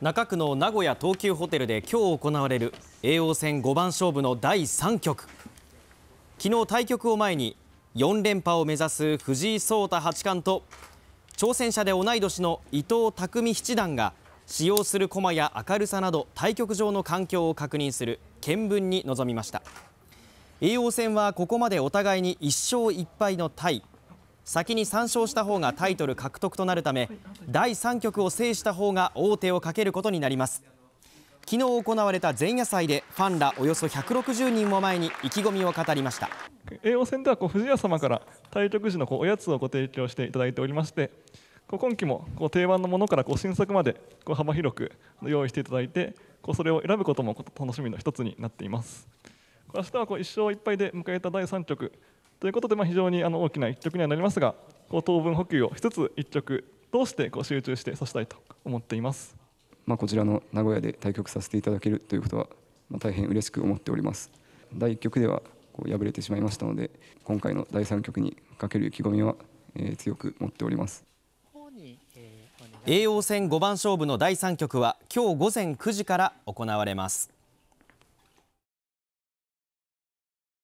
中区の名古屋東急ホテルで今日行われる叡王戦五番勝負の第3局昨日対局を前に4連覇を目指す藤井聡太八冠と挑戦者で同い年の伊藤匠七段が使用する駒や明るさなど対局場の環境を確認する見聞に臨みました叡王戦はここまでお互いに1勝1敗のタイ先に3勝した方がタイトル獲得となるため第3局を制した方が王手をかけることになります昨日行われた前夜祭でファンらおよそ160人も前に意気込みを語りました叡王戦ではこう藤谷様から対局時のこうおやつをご提供していただいておりましてこう今期もこう定番のものからこう新作までこう幅広く用意していただいてこうそれを選ぶことも楽しみの一つになっています明日はこう1勝1敗で迎えた第3局ということで、まあ、非常にあの大きな一局にはなりますがこう糖分補給をしつつ一局通してこう集中して指したいと思っています、まあ、こちらの名古屋で対局させていただけるということは、まあ、大変嬉しく思っております第一局ではこう敗れてしまいましたので今回の第三局にかける意気込みは、えー、強く持っております叡王戦五番勝負の第三局は今日午前9時から行われます